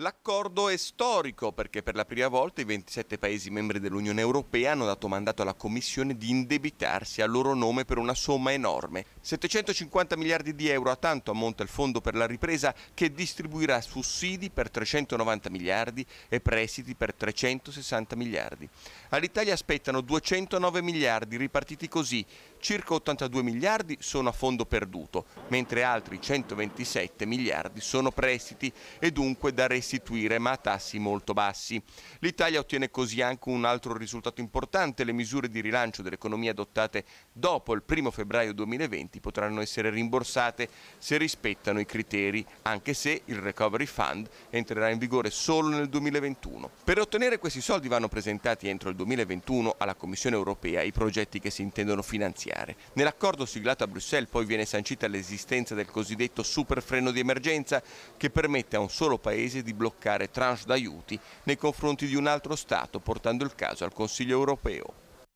L'accordo è storico perché per la prima volta i 27 Paesi membri dell'Unione Europea hanno dato mandato alla Commissione di indebitarsi a loro nome per una somma enorme. 750 miliardi di euro a tanto ammonta il Fondo per la ripresa che distribuirà sussidi per 390 miliardi e prestiti per 360 miliardi. All'Italia aspettano 209 miliardi ripartiti così, circa 82 miliardi sono a fondo perduto, mentre altri 127 miliardi sono prestiti e dunque da restituire restituire ma a tassi molto bassi. L'Italia ottiene così anche un altro risultato importante, le misure di rilancio dell'economia adottate dopo il 1 febbraio 2020 potranno essere rimborsate se rispettano i criteri, anche se il Recovery Fund entrerà in vigore solo nel 2021. Per ottenere questi soldi vanno presentati entro il 2021 alla Commissione europea i progetti che si intendono finanziare. Nell'accordo siglato a Bruxelles poi viene sancita l'esistenza del cosiddetto superfreno di emergenza che permette a un solo paese di bloccare tranche d'aiuti nei confronti di un altro Stato, portando il caso al Consiglio europeo.